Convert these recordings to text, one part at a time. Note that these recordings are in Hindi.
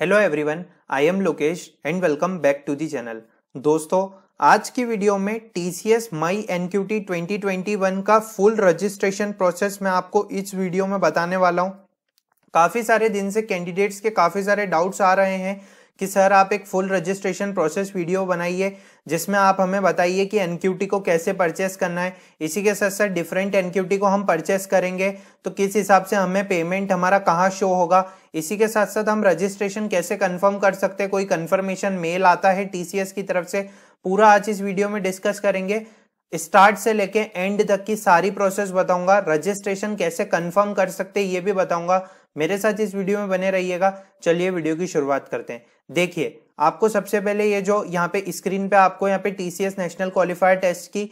hello everyone I am Lokesh and welcome back to the channel दोस्तों आज की वीडियो में T C S my N Q T twenty twenty one का फुल रजिस्ट्रेशन प्रोसेस मैं आपको इस वीडियो में बताने वाला हूँ काफ़ी सारे दिन से कैंडिडेट्स के काफ़ी सारे डाउट्स आ रहे हैं कि सर आप एक फुल रजिस्ट्रेशन प्रोसेस वीडियो बनाइए जिसमें आप हमें बताइए कि एनक्यूटी को कैसे परचेस करना है इसी के साथ साथ डिफरेंट एनक्यूटी को हम परचेस करेंगे तो किस हिसाब से हमें पेमेंट हमारा कहाँ शो होगा इसी के साथ साथ हम रजिस्ट्रेशन कैसे कन्फर्म कर सकते हैं कोई कन्फर्मेशन मेल आता है टीसीएस की तरफ से पूरा आज इस वीडियो में डिस्कस करेंगे स्टार्ट से लेके एंड तक की सारी प्रोसेस बताऊंगा रजिस्ट्रेशन कैसे कंफर्म कर सकते हैं ये भी बताऊंगा मेरे साथ इस वीडियो में बने रहिएगा चलिए वीडियो की शुरुआत करते हैं देखिए आपको सबसे पहले ये जो यहाँ पे स्क्रीन पे आपको यहाँ पे टीसीएस नेशनल क्वालिफायर टेस्ट की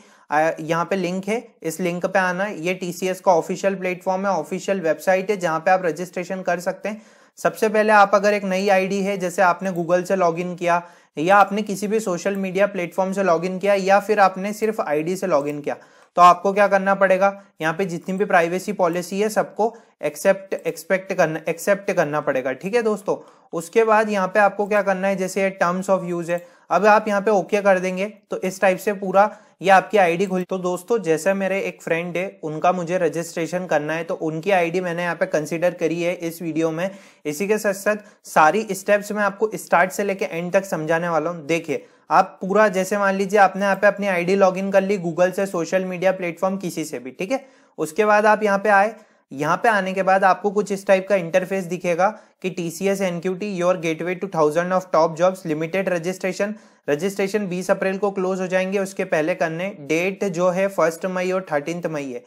यहाँ पे लिंक है इस लिंक पे आना ये टीसीएस का ऑफिशियल प्लेटफॉर्म है ऑफिशियल वेबसाइट है जहाँ पे आप रजिस्ट्रेशन कर सकते हैं सबसे पहले आप अगर एक नई आईडी है जैसे आपने गूगल से लॉगिन किया या आपने किसी भी सोशल मीडिया प्लेटफॉर्म से लॉगिन किया या फिर आपने सिर्फ आईडी से लॉगिन किया तो आपको क्या करना पड़ेगा यहाँ पे जितनी भी प्राइवेसी पॉलिसी है सबको एक्सेप्ट एक्सपेक्ट करना एक्सेप्ट करना पड़ेगा ठीक है दोस्तों उसके बाद यहाँ पे आपको क्या करना है जैसे टर्म्स ऑफ यूज है अब आप यहाँ पे ओके कर देंगे तो इस टाइप से पूरा ये आपकी आईडी खुल तो दोस्तों जैसे मेरे एक फ्रेंड है उनका मुझे रजिस्ट्रेशन करना है तो उनकी आईडी मैंने यहाँ पे कंसिडर करी है इस वीडियो में इसी के साथ साथ सारी स्टेप्स मैं आपको स्टार्ट से लेके एंड तक समझाने वाला हूँ देखिए आप पूरा जैसे मान लीजिए आपने यहाँ पे अपनी आईडी लॉगिन कर ली गूगल से सोशल मीडिया प्लेटफॉर्म किसी से भी ठीक है उसके बाद आप यहाँ पे आए यहाँ पे आने के बाद आपको कुछ इस टाइप का इंटरफेस दिखेगा कि T C S N Q T your gateway to thousand of top jobs limited registration registration 20 अप्रैल को क्लोज हो जाएंगे उसके पहले करने डेट जो है फर्स्ट मई और थर्टीन मई है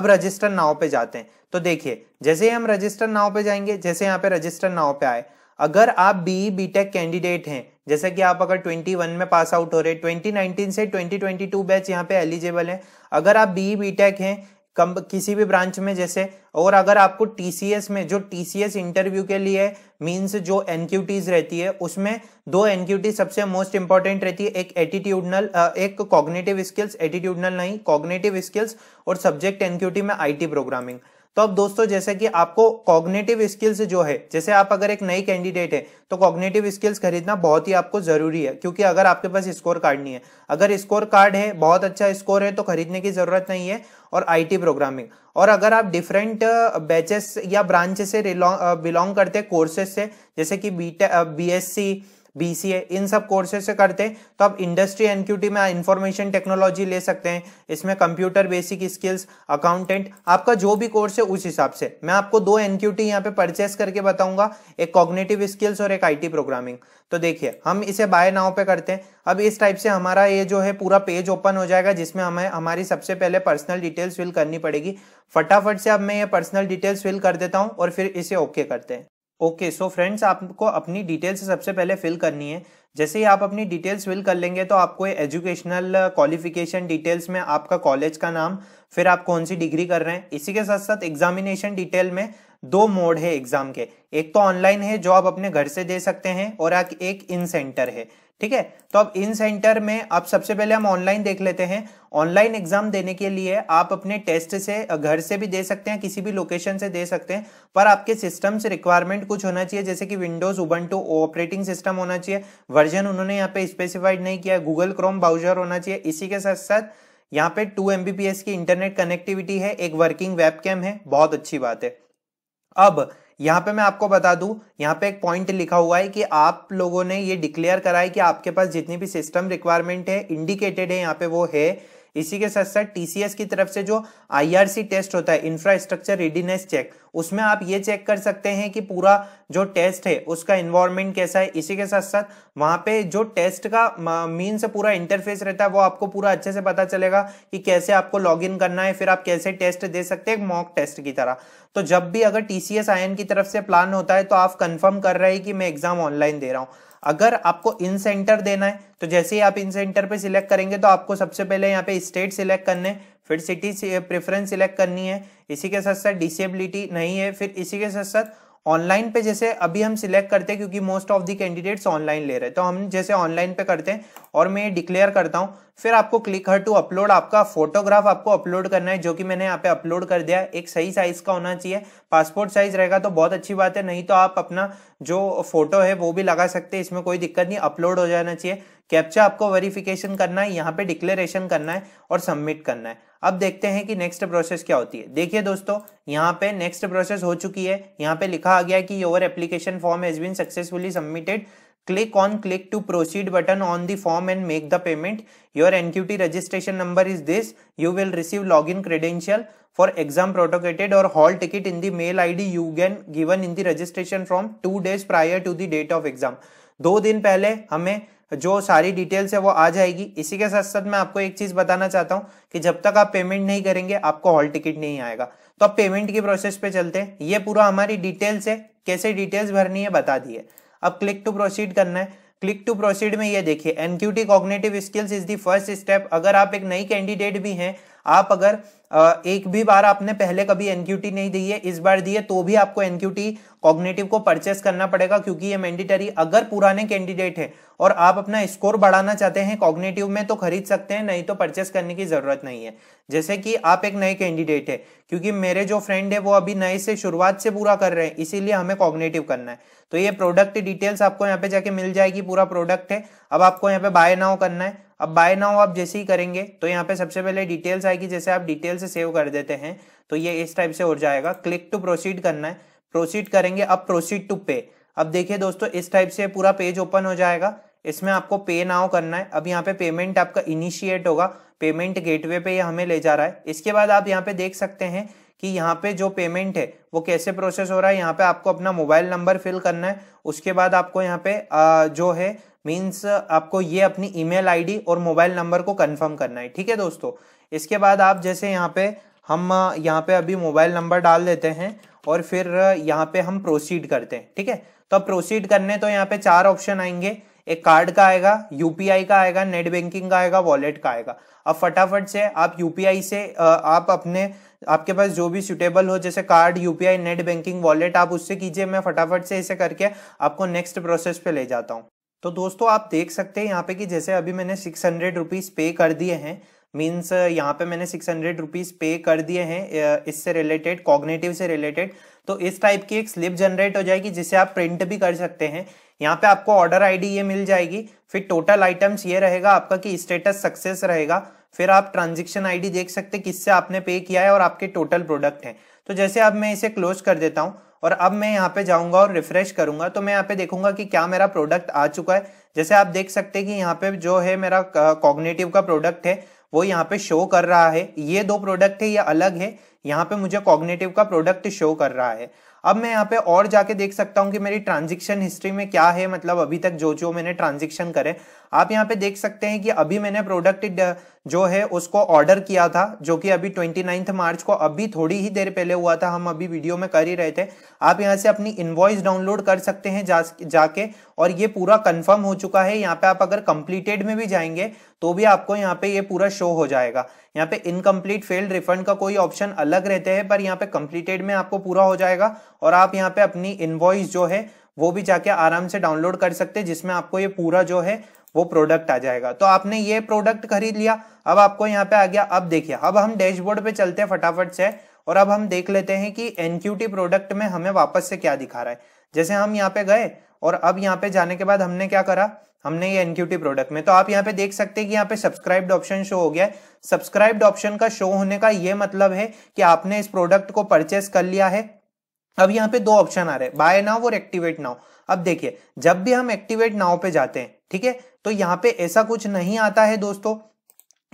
अब रजिस्टर नाव पे जाते हैं तो देखिए जैसे ही हम रजिस्टर नाव पे जाएंगे जैसे यहाँ पे रजिस्टर नाव पे आए अगर आप बी बीटेक कैंडिडेट हैं जैसे कि आप अगर 21 में पास आउट हो रहे 2019 से 2022 बैच यहाँ पे एलिजिबल है अगर आप बीई बीटेक हैं कम किसी भी ब्रांच में जैसे और अगर आपको टीसीएस में जो टीसीएस इंटरव्यू के लिए मींस जो एनक्यूटीज रहती है उसमें दो एनक्यूटी सबसे मोस्ट इंपॉर्टेंट रहती है एक एटीट्यूडनल एक कॉग्नेटिव स्किल्स एटीट्यूडनल नहीं कॉग्नेटिव स्किल्स और सब्जेक्ट एनक्यूटी में आईटी प्रोग्रामिंग तो अब दोस्तों जैसे कि आपको कॉग्नेटिव स्किल्स जो है जैसे आप अगर एक नई कैंडिडेट है तो कॉग्नेटिव स्किल्स खरीदना बहुत ही आपको जरूरी है क्योंकि अगर आपके पास स्कोर कार्ड नहीं है अगर स्कोर कार्ड है बहुत अच्छा स्कोर है तो खरीदने की जरूरत नहीं है और आईटी प्रोग्रामिंग और अगर आप डिफरेंट बैचेस uh, या ब्रांच से बिलोंग uh, करते हैं कोर्सेज से जैसे कि बी बीएससी uh, बीसीए इन सब कोर्सेज से करते हैं तो आप इंडस्ट्री एनक्यूटी में इंफॉर्मेशन टेक्नोलॉजी ले सकते हैं इसमें कंप्यूटर बेसिक स्किल्स अकाउंटेंट आपका जो भी कोर्स है उस हिसाब से मैं आपको दो एनक्यूटी यहाँ पे परचेस करके बताऊंगा एक कॉग्नेटिव स्किल्स और एक आईटी प्रोग्रामिंग तो देखिए हम इसे बाय नाव पे करते हैं अब इस टाइप से हमारा ये जो है पूरा पेज ओपन हो जाएगा जिसमें हमें हमारी सबसे पहले पर्सनल डिटेल्स फिल करनी पड़ेगी फटाफट से अब मैं ये पर्सनल डिटेल्स फिल कर देता हूँ और फिर इसे ओके करते हैं ओके सो फ्रेंड्स आपको अपनी डिटेल्स सबसे पहले फिल करनी है जैसे ही आप अपनी डिटेल्स फिल कर लेंगे तो आपको एजुकेशनल क्वालिफिकेशन डिटेल्स में आपका कॉलेज का नाम फिर आप कौन सी डिग्री कर रहे हैं इसी के साथ साथ एग्जामिनेशन डिटेल में दो मोड है एग्जाम के एक तो ऑनलाइन है जो आप अपने घर से दे सकते हैं और एक इन सेंटर है ठीक है तो अब इन सेंटर में अब सबसे पहले हम ऑनलाइन देख लेते हैं ऑनलाइन एग्जाम देने के लिए आप अपने टेस्ट से घर से भी दे सकते हैं किसी भी लोकेशन से दे सकते हैं पर आपके सिस्टम से रिक्वायरमेंट कुछ होना चाहिए जैसे कि विंडोज उबंटू ऑपरेटिंग सिस्टम होना चाहिए वर्जन उन्होंने यहाँ पे स्पेसिफाइड नहीं किया गूगल क्रोम ब्राउजर होना चाहिए इसी के साथ साथ यहाँ पे टू एम की इंटरनेट कनेक्टिविटी है एक वर्किंग वेब है बहुत अच्छी बात है अब यहाँ पे मैं आपको बता दूं यहाँ पे एक पॉइंट लिखा हुआ है कि आप लोगों ने ये डिक्लेयर करा है कि आपके पास जितनी भी सिस्टम रिक्वायरमेंट है इंडिकेटेड है यहाँ पे वो है इसी के साथ साथ टीसीएस की तरफ से जो आईआरसी टेस्ट होता है इंफ्रास्ट्रक्चर रेडीनेस चेक उसमें आप ये चेक कर सकते हैं कि पूरा जो टेस्ट है उसका इन्वायरमेंट कैसा है इसी के साथ साथ वहाँ पे जो टेस्ट का मीन से पूरा इंटरफेस रहता है वो आपको पूरा अच्छे से पता चलेगा कि कैसे आपको लॉग इन करना है फिर आप कैसे टेस्ट दे सकते हैं मॉक टेस्ट की तरह तो जब भी अगर टीसीएस एन की तरफ से प्लान होता है तो आप कंफर्म कर रहे हैं कि मैं एग्जाम ऑनलाइन दे रहा हूँ अगर आपको इन सेंटर देना है तो जैसे ही आप इन सेंटर पे सिलेक्ट करेंगे तो आपको सबसे पहले यहाँ पे स्टेट सिलेक्ट करने फिर सिटी प्रेफरेंस सिलेक्ट करनी है इसी के साथ साथ डिसेबिलिटी नहीं है फिर इसी के साथ साथ ऑनलाइन पे जैसे अभी हम सिलेक्ट करते हैं क्योंकि most of the candidates online ले रहे हैं तो हम जैसे ऑनलाइन पे करते हैं और मैं ये डिक्लेयर करता हूँ फिर आपको क्लिक हर टू अपलोड आपका फोटोग्राफ आपको अपलोड करना है जो कि मैंने यहाँ पे अपलोड कर दिया एक सही साइज का होना चाहिए पासपोर्ट साइज रहेगा तो बहुत अच्छी बात है नहीं तो आप अपना जो फोटो है वो भी लगा सकते हैं इसमें कोई दिक्कत नहीं अपलोड हो जाना चाहिए कैप्चा आपको वेरिफिकेशन करना है यहाँ पे डिक्लेरेशन करना है और सबमिट करना है अब देखते हैं कि नेक्स्ट प्रोसेस क्या होती है देखिए दोस्तों यहाँ पे नेक्स्ट प्रोसेस हो चुकी है यहाँ पे लिखा आ गया कि your application form has been successfully submitted click on click to proceed button on the form and make the payment your NQT registration number is this you will receive log in credential for exam प्रोटोकेटेड और hall ticket in the mail I D you गैन given in the registration from two days prior to the date of exam दो दिन पहले हमें जो सारी डिटेल्स है वो आ जाएगी इसी के साथ साथ मैं आपको एक चीज बताना चाहता हूँ कि जब तक आप पेमेंट नहीं करेंगे आपको हॉल टिकट नहीं आएगा तो आप पेमेंट की प्रोसेस पे चलते हैं ये पूरा हमारी डिटेल्स है कैसे डिटेल्स भरनी है बता दिए अब क्लिक टू प्रोसीड करना है क्लिक टू प्रोसीड में ये देखिए NQT cognitive skills is the first step अगर आप एक नई कैंडिडेट भी हैं आप अगर एक भी बार आपने पहले कभी एनक्यूटी नहीं दी है इस बार दी है तो भी आपको एनक्यूटी कॉग्नेटिव को परचेस करना पड़ेगा क्योंकि ये मैंडेटरी अगर पुराने कैंडिडेट है और आप अपना स्कोर बढ़ाना चाहते हैं कॉग्नेटिव में तो खरीद सकते हैं नहीं तो परचेस करने की जरूरत नहीं है जैसे कि आप एक नए कैंडिडेट है क्योंकि मेरे जो फ्रेंड है वो अभी नए से शुरुआत से पूरा कर रहे हैं इसीलिए हमें कॉग्नेटिव करना है तो ये प्रोडक्ट डिटेल्स आपको यहाँ पे जाके मिल जाएगी पूरा प्रोडक्ट है अब आपको यहाँ पे बाय नाउ करना है अब बाय नाउ आप जैसे ही करेंगे तो यहाँ पे सबसे पहले डिटेल्स आएगी जैसे आप डिटेल से सेव कर देते हैं तो ये इस टाइप से हो जाएगा क्लिक टू प्रोसीड करना है प्रोसीड करेंगे अब प्रोसीड टू पे अब देखिए दोस्तों इस टाइप से पूरा पेज ओपन हो जाएगा इसमें आपको पे नाउ करना है अब यहाँ पे पेमेंट आपका इनिशिएट होगा पेमेंट गेटवे पे ये हमें ले जा रहा है इसके बाद आप यहाँ पे देख सकते हैं कि यहाँ पे जो पेमेंट है वो कैसे प्रोसेस हो रहा है यहाँ पे आपको अपना मोबाइल नंबर फिल करना है उसके बाद आपको यहाँ पे जो है मीन्स uh, आपको ये अपनी ईमेल आईडी और मोबाइल नंबर को कंफर्म करना है ठीक है दोस्तों इसके बाद आप जैसे यहाँ पे हम uh, यहाँ पे अभी मोबाइल नंबर डाल देते हैं और फिर uh, यहाँ पे हम प्रोसीड करते हैं ठीक है तो अब प्रोसीड करने तो यहाँ पे चार ऑप्शन आएंगे एक कार्ड का आएगा यूपीआई का आएगा नेट बैंकिंग का आएगा वॉलेट का आएगा अब फटाफट से आप यूपीआई से आप अपने आपके पास जो भी सुटेबल हो जैसे card UPI net banking wallet आप उससे कीजिए मैं फटाफट से इसे करके आपको नेक्स्ट प्रोसेस पे ले जाता हूँ तो दोस्तों आप देख सकते हैं यहाँ पे कि जैसे अभी मैंने सिक्स हंड्रेड रुपीज़ पे कर दिए हैं मीन्स यहाँ पे मैंने सिक्स हंड्रेड रुपीज़ पे कर दिए हैं इससे रिलेटेड कॉग्नेटिव से रिलेटेड तो इस टाइप की एक स्लिप जनरेट हो जाएगी जिसे आप प्रिंट भी कर सकते हैं यहाँ पे आपको ऑर्डर आईडी ये मिल जाएगी फिर टोटल आइटम्स ये रहेगा आपका कि स्टेटस सक्सेस रहेगा फिर आप ट्रांजेक्शन आईडी देख सकते किससे आपने पे किया है और आपके टोटल प्रोडक्ट हैं तो जैसे अब मैं इसे क्लोज कर देता हूँ और अब मैं यहाँ पे जाऊंगा और रिफ्रेश करूंगा तो मैं यहाँ पे देखूंगा कि क्या मेरा प्रोडक्ट आ चुका है जैसे आप देख सकते हैं कि यहाँ पे जो है मेरा कॉग्नेटिव का प्रोडक्ट है वो यहाँ पे शो कर रहा है ये दो प्रोडक्ट है ये अलग है यहाँ पे मुझे कॉग्नेटिव का प्रोडक्ट शो कर रहा है अब मैं यहाँ पे और जाके देख सकता हूँ कि मेरी ट्रांजेक्शन हिस्ट्री में क्या है मतलब अभी तक जो जो मैंने ट्रांजेक्शन करे आप यहाँ पे देख सकते हैं कि अभी मैंने प्रोडक्ट जो है उसको ऑर्डर किया था जो कि अभी ट्वेंटी मार्च को अभी थोड़ी ही देर पहले हुआ था हम अभी वीडियो में कर ही रहे थे आप यहाँ से अपनी इन्वॉइस डाउनलोड कर सकते हैं जा, जाके और ये पूरा कन्फर्म हो चुका है यहाँ पे आप अगर कंप्लीटेड में भी जाएंगे तो भी आपको यहाँ पे ये पूरा शो हो जाएगा यहाँ पे इनकम्प्लीट फेल्ड रिफंड का कोई ऑप्शन अलग अलग रहते हैं पर यहाँ पे कंप्लीटेड में आपको पूरा हो जाएगा और आप यहाँ पे अपनी इनवॉइस जो है वो भी जाके आराम से डाउनलोड कर सकते हैं जिसमें आपको ये पूरा जो है वो प्रोडक्ट आ जाएगा तो आपने ये प्रोडक्ट खरीद लिया अब आपको यहाँ पे आ गया अब देखिए अब हम डैशबोर्ड पे चलते हैं फटाफट से और अब हम देख लेते हैं कि एनक्यूटी प्रोडक्ट में हमें वापस से क्या दिखा रहा है जैसे हम यहाँ पे गए और अब यहाँ पे जाने के बाद हमने क्या करा हमने ये एनक्यूटी प्रोडक्ट में तो आप यहाँ पे देख सकते हैं कि यहाँ पे सब्सक्राइब्ड ऑप्शन शो हो गया है सब्सक्राइब्ड ऑप्शन का शो होने का ये मतलब है कि आपने इस प्रोडक्ट को परचेस कर लिया है अब यहाँ पे दो ऑप्शन आ रहे हैं बाय नाउ और एक्टिवेट नाउ अब देखिए जब भी हम एक्टिवेट नाउ पे जाते हैं ठीक है तो यहाँ पे ऐसा कुछ नहीं आता है दोस्तों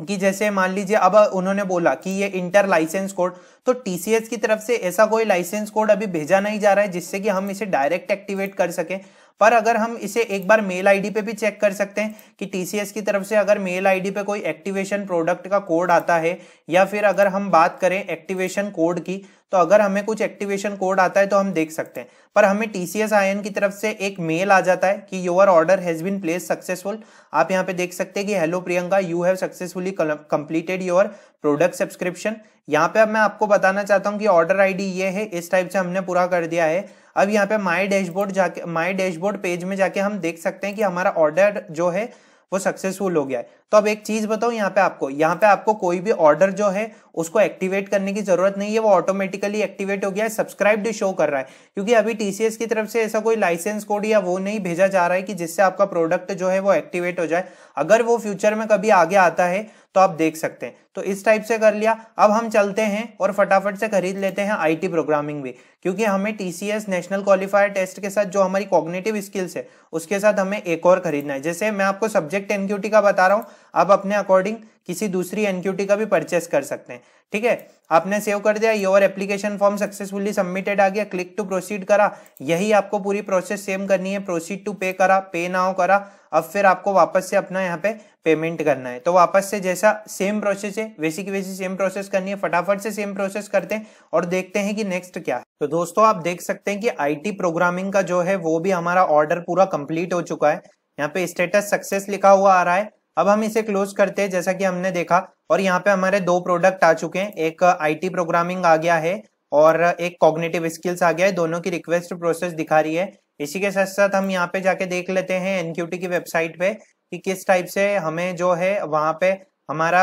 कि जैसे मान लीजिए अब उन्होंने बोला कि ये इंटर लाइसेंस कोड तो टीसीएस की तरफ से ऐसा कोई लाइसेंस कोड अभी भेजा नहीं जा रहा है जिससे कि हम इसे डायरेक्ट एक्टिवेट कर सकें पर अगर हम इसे एक बार मेल आईडी पे भी चेक कर सकते हैं कि टीसीएस की तरफ से अगर मेल आईडी पे कोई एक्टिवेशन प्रोडक्ट का कोड आता है या फिर अगर हम बात करें एक्टिवेशन कोड की तो अगर हमें कुछ एक्टिवेशन कोड आता है तो हम देख सकते हैं पर हमें टी सी की तरफ से एक मेल आ जाता है कि your order has been placed successful आप यहाँ पे देख सकते हैं कि hello Priyanka you have successfully completed your product subscription यहाँ पे अब मैं आपको बताना चाहता हूँ कि ऑर्डर आईडी ये है इस टाइप से हमने पूरा कर दिया है अब यहाँ पे माई डैशबोर्ड जाके माई डैशबोर्ड पेज में जाके हम देख सकते हैं कि हमारा ऑर्डर जो है वो सक्सेसफुल हो गया है तो अब एक चीज बताओ यहाँ पे आपको यहाँ पे आपको कोई भी ऑर्डर जो है उसको एक्टिवेट करने की जरूरत नहीं है वो ऑटोमेटिकली एक्टिवेट हो गया है सब्सक्राइब शो कर रहा है क्योंकि अभी टीसीएस की तरफ से ऐसा कोई लाइसेंस कोड या वो नहीं भेजा जा रहा है कि जिससे आपका प्रोडक्ट जो है वो एक्टिवेट हो जाए अगर वो फ्यूचर में कभी आगे आता है तो आप देख सकते हैं तो इस टाइप से कर लिया अब हम चलते हैं और फटाफट से खरीद लेते हैं आईटी प्रोग्रामिंग भी क्योंकि हमें टीसीएस नेशनल क्वालिफायर टेस्ट के साथ जो हमारी कॉग्नेटिव स्किल्स है उसके साथ हमें एक और खरीदना है जैसे मैं आपको सब्जेक्ट एनक्यूटी का बता रहा हूँ आप अपने अकॉर्डिंग किसी दूसरी एनक्यूटी का भी परचेस कर सकते हैं ठीक है आपने सेव कर दिया your application form successfully submitted आ गया क्लिक टू प्रोसीड करा यही आपको पूरी प्रोसेस सेम करनी है प्रोसीड टू पे करा पे नाउ करा अब फिर आपको वापस से अपना यहाँ पे पेमेंट करना है तो वापस से जैसा सेम प्रोसेस है वैसी की वैसी सेम प्रोसेस करनी है फटाफट से सेम प्रोसेस करते हैं और देखते हैं कि नेक्स्ट क्या है तो दोस्तों आप देख सकते हैं कि आई प्रोग्रामिंग का जो है वो भी हमारा ऑर्डर पूरा कंप्लीट हो चुका है यहाँ पे स्टेटस सक्सेस लिखा हुआ आ रहा है अब हम इसे क्लोज करते हैं जैसा कि हमने देखा और यहाँ पे हमारे दो प्रोडक्ट आ चुके हैं एक आईटी प्रोग्रामिंग आ गया है और एक कॉग्नेटिव स्किल्स आ गया है दोनों की रिक्वेस्ट प्रोसेस दिखा रही है इसी के साथ साथ हम यहाँ पे जाके देख लेते हैं एनक्यूटी की वेबसाइट पे कि किस टाइप से हमें जो है वहाँ पे हमारा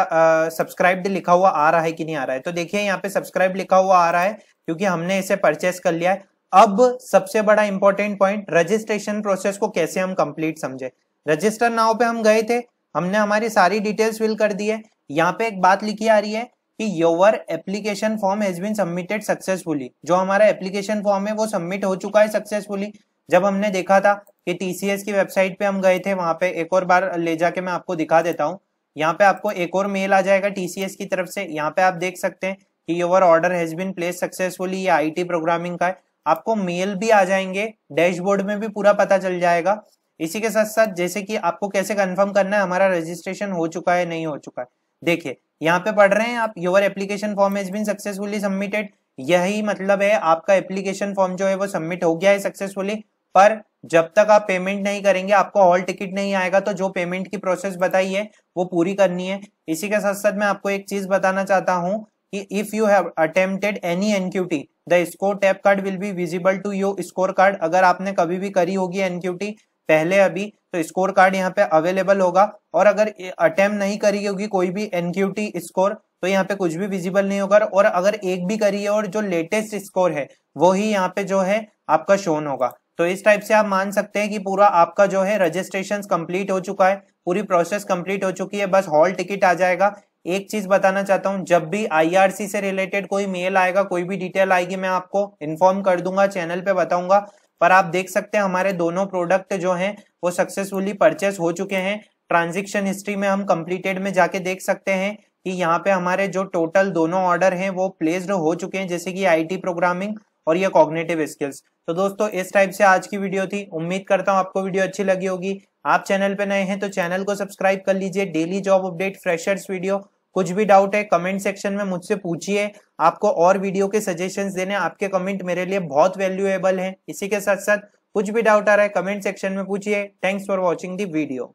सब्सक्राइब्ड लिखा हुआ आ रहा है कि नहीं आ रहा है तो देखिए यहाँ पे सब्सक्राइब लिखा हुआ आ रहा है क्योंकि हमने इसे परचेस कर लिया है अब सबसे बड़ा इंपॉर्टेंट पॉइंट रजिस्ट्रेशन प्रोसेस को कैसे हम कंप्लीट समझे रजिस्टर नाव पे हम गए थे हमने हमारी सारी डिटेल्स फिल कर दी है यहाँ पे एक बात लिखी आ रही है कि your application form has been submitted successfully जो हमारा एप्लीकेशन फॉर्म है वो सबमिट हो चुका है सक्सेसफुली जब हमने देखा था कि टीसीएस की वेबसाइट पे हम गए थे वहां पे एक और बार ले जाके मैं आपको दिखा देता हूँ यहाँ पे आपको एक और मेल आ जाएगा टीसीएस की तरफ से यहाँ पे आप देख सकते हैं कि your order has been placed successfully ये टी प्रोग्रामिंग का है आपको मेल भी आ जाएंगे डैशबोर्ड में भी पूरा पता चल जाएगा इसी के साथ साथ जैसे कि आपको कैसे कंफर्म करना है हमारा रजिस्ट्रेशन हो चुका है नहीं हो चुका है देखिए यहाँ पे पढ़ रहे हैं आप your application form is been successfully submitted यही मतलब है आपका एप्लीकेशन फॉर्म जो है वो सबमिट हो गया है सक्सेसफुली पर जब तक आप पेमेंट नहीं करेंगे आपको हॉल टिकट नहीं आएगा तो जो पेमेंट की प्रोसेस बताई है वो पूरी करनी है इसी के साथ साथ मैं आपको एक चीज बताना चाहता हूँ कि if you have attempted any NQT the score tap card will be visible to you score card अगर आपने कभी भी करी होगी एनक्यूटी पहले अभी तो स्कोर कार्ड यहाँ पे अवेलेबल होगा और अगर अटेम्प्ट नहीं करी होगी कोई भी एनक्यूटी स्कोर तो यहाँ पे कुछ भी विजिबल नहीं होगा और अगर एक भी करी है और जो लेटेस्ट स्कोर है वो ही यहाँ पे जो है आपका शोन होगा तो इस टाइप से आप मान सकते हैं कि पूरा आपका जो है रजिस्ट्रेशन कंप्लीट हो चुका है पूरी प्रोसेस कंप्लीट हो चुकी है बस हॉल टिकट आ जाएगा एक चीज बताना चाहता हूं जब भी आईआरसी से रिलेटेड कोई मेल आएगा कोई भी डिटेल आएगी मैं आपको इन्फॉर्म कर दूंगा चैनल पे बताऊंगा पर आप देख सकते हैं हमारे दोनों प्रोडक्ट जो हैं वो सक्सेसफुली परचेस हो चुके हैं ट्रांजेक्शन हिस्ट्री में हम कंप्लीटेड में जाके देख सकते हैं कि यहाँ पे हमारे जो टोटल दोनों ऑर्डर हैं वो प्लेस्ड हो चुके हैं जैसे कि आईटी प्रोग्रामिंग और ये कॉग्नेटिव स्किल्स तो दोस्तों इस टाइप से आज की वीडियो थी उम्मीद करता हूँ आपको वीडियो अच्छी लगी होगी आप चैनल पे नए हैं तो चैनल को सब्सक्राइब कर लीजिए daily job update freshers video कुछ भी डाउट है कमेंट सेक्शन में मुझसे पूछिए आपको और वीडियो के सजेशन देने आपके कमेंट मेरे लिए बहुत वैल्यूएबल है इसी के साथ साथ कुछ भी डाउट आ रहा है कमेंट सेक्शन में पूछिए thanks for watching the video